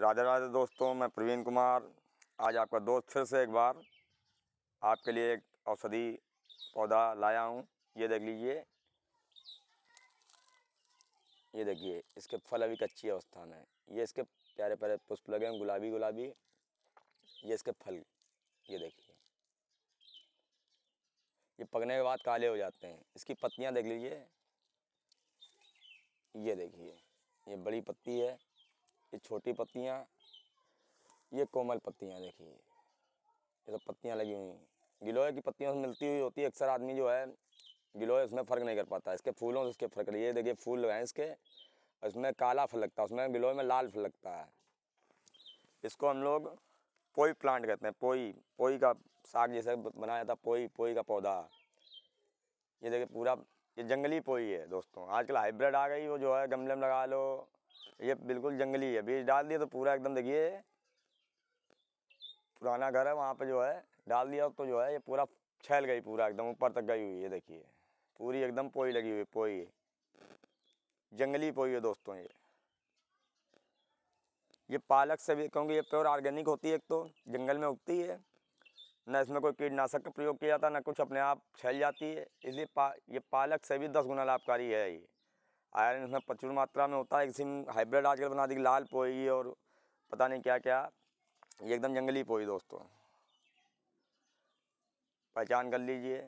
राधा राधा दोस्तों मैं प्रवीण कुमार आज आपका दोस्त फिर से एक बार आपके लिए एक औषधि पौधा लाया हूँ ये देख लीजिए ये देखिए इसके फल अभी कच्ची अवस्था में ये इसके प्यारे प्यारे पुष्प लगे हैं गुलाबी गुलाबी ये इसके फल ये देखिए ये पकने के बाद काले हो जाते हैं इसकी पत्तियाँ देख लीजिए ये देखिए ये बड़ी पत्ती है ये छोटी पत्तियाँ ये कोमल पत्तियाँ देखिए ये सब पत्तियाँ लगी हुई हैं गिलोय की पत्तियों से मिलती हुई होती है अक्सर आदमी जो है गिलोय उसमें फ़र्क नहीं कर पाता इसके फूलों से उसके फ़र्क ये देखिए फूल लगाए इसके इसमें काला फल लगता है उसमें गिलोय में लाल फल लगता है इसको हम लोग पोई प्लांट कहते हैं पोई पोई का साग जैसे बनाया जाता पोई पोई का पौधा ये देखिए पूरा ये जंगली पोई है दोस्तों आजकल हाइब्रिड आ गई वो जो है गमले में लगा लो ये बिल्कुल जंगली है बीज डाल दिया तो पूरा एकदम देखिए पुराना घर है वहाँ पे जो है डाल दिया तो जो है ये पूरा छैल गई पूरा एकदम ऊपर तक गई हुई है देखिए पूरी एकदम पोई लगी हुई पोई जंगली पोई है दोस्तों ये ये पालक से भी क्योंकि ये प्योर ऑर्गेनिक होती है एक तो जंगल में उगती है ना इसमें कोई कीटनाशक का प्रयोग किया जाता ना कुछ अपने आप फैल जाती है इसलिए पा ये पालक से भी दस गुना लाभकारी है ये आयरन इसमें प्रचुर मात्रा में होता है किसी हाइब्रिड आजकल बना दी लाल पोई और पता नहीं क्या क्या ये एकदम जंगली पोई दोस्तों पहचान कर लीजिए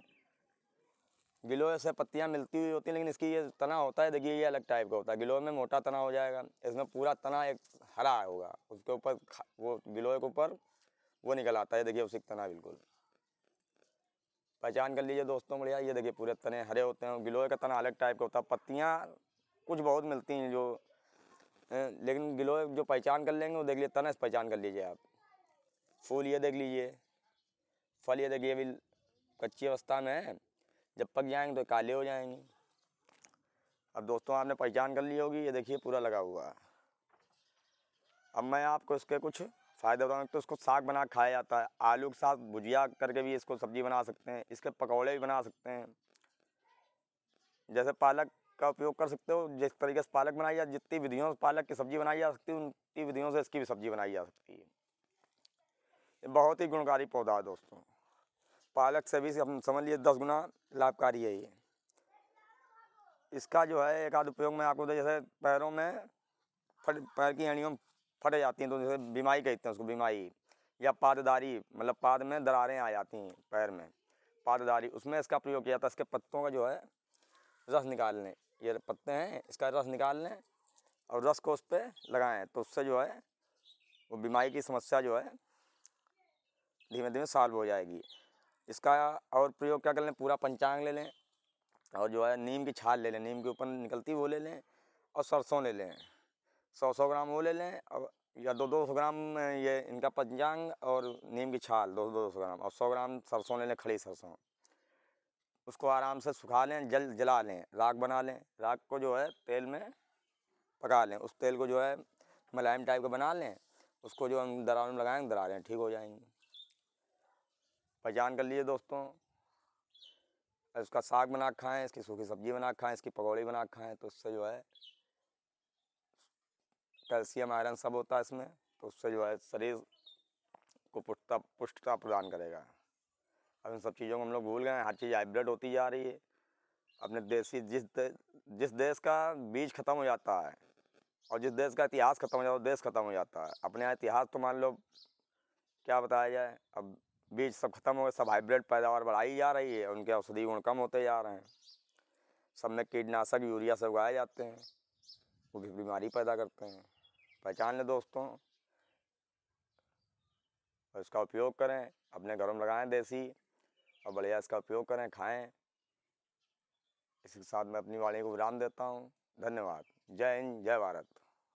गिलो से पत्तियाँ मिलती हुई होती हैं लेकिन इसकी ये तना होता है देखिए ये अलग टाइप का होता है गिलोय में मोटा तना हो जाएगा इसमें पूरा तना एक हरा होगा उसके ऊपर वो गिलोय के ऊपर वो निकल आता है देखिए उसी तना बिल्कुल पहचान कर लीजिए दोस्तों बढ़िया ये देखिए पूरे तने हरे होते हैं गिलोय का तना अलग टाइप का होता है पत्तियाँ कुछ बहुत मिलती हैं जो लेकिन गिलोय जो पहचान कर लेंगे वो देख लिए तनस पहचान कर लीजिए आप फूल ये देख लीजिए फल ये देखिए अभी कच्ची अवस्था में है जब पक जाएंगे तो काले हो जाएंगे अब दोस्तों आपने पहचान कर ली होगी ये देखिए पूरा लगा हुआ है अब मैं आपको इसके कुछ फ़ायदे बताऊँ तो इसको साग बना खाया जाता है आलू के साथ भुजिया करके भी इसको सब्ज़ी बना सकते हैं इसके पकौड़े भी बना सकते हैं जैसे पालक का उपयोग कर सकते हो जिस तरीके से पालक बनाई जा जितनी विधियों से पालक की सब्ज़ी बनाई जा सकती है उतनी विधियों से इसकी भी सब्ज़ी बनाई जा सकती है ये बहुत ही गुणकारी पौधा है दोस्तों पालक से भी हम समझ लिए दस गुना लाभकारी है ये इसका जो है एक आध उपयोग में आपको तो जैसे पैरों में फट पैर की में फट जाती हैं तो जैसे बीमारी कहते हैं उसको बीमारी या पादारी मतलब पाद में दरारें आ जाती हैं पैर में पादारी उसमें इसका प्रयोग किया था इसके पत्तों का जो है रस निकालने ये पत्ते हैं इसका रस निकाल लें और रस को उस पर लगाएँ तो उससे जो है वो बीमारी की समस्या जो है धीमे धीमे सॉल्व हो जाएगी इसका और प्रयोग क्या कर लें पूरा पंचांग ले लें और जो है नीम की छाल ले लें नीम के ऊपर निकलती वो ले लें और सरसों ले लें सौ सौ ग्राम वो ले लें और या दो दो सौ ग्राम ये इनका पंचांग और नीम की छाल दो दो सौ ग्राम और सौ ग्राम सरसों ले लें खड़ी सरसों उसको आराम से सुखा लें जल जला लें राख बना लें राख को जो है तेल में पका लें उस तेल को जो है मलायम टाइप का बना लें उसको जो हम दरार में लगाएँ दरा लें ठीक हो जाएंगे पहचान कर लिए दोस्तों इसका साग बना खाएं इसकी सूखी सब्ज़ी बना खाएं इसकी पकौड़ी बना खाएं तो उससे जो है कैल्शियम आयरन सब होता है इसमें तो उससे जो है शरीर को पुष्टता पुष्टता प्रदान करेगा अब इन सब चीज़ों को हम लोग भूल गए हैं हर चीज़ हाइब्रिड होती जा रही है अपने देसी जिस दे, जिस देश का बीज ख़त्म हो जाता है और जिस देश का इतिहास ख़त्म हो जाता है देश ख़त्म हो जाता है अपने यहाँ इतिहास तो मान लो क्या बताया जाए अब बीज सब खत्म हो गए सब हाइब्रिड पैदावार बढ़ाई जा रही है उनके औषधि गुण कम होते जा रहे हैं सब में कीटनाशक यूरिया से उगाए जाते हैं वो भी बीमारी पैदा करते हैं पहचान लें दोस्तों और इसका उपयोग करें अपने घरों में लगाएं देसी और बढ़िया इसका उपयोग करें खाएं इसके साथ मैं अपनी वाणी को विराम देता हूँ धन्यवाद जय हिंद जय भारत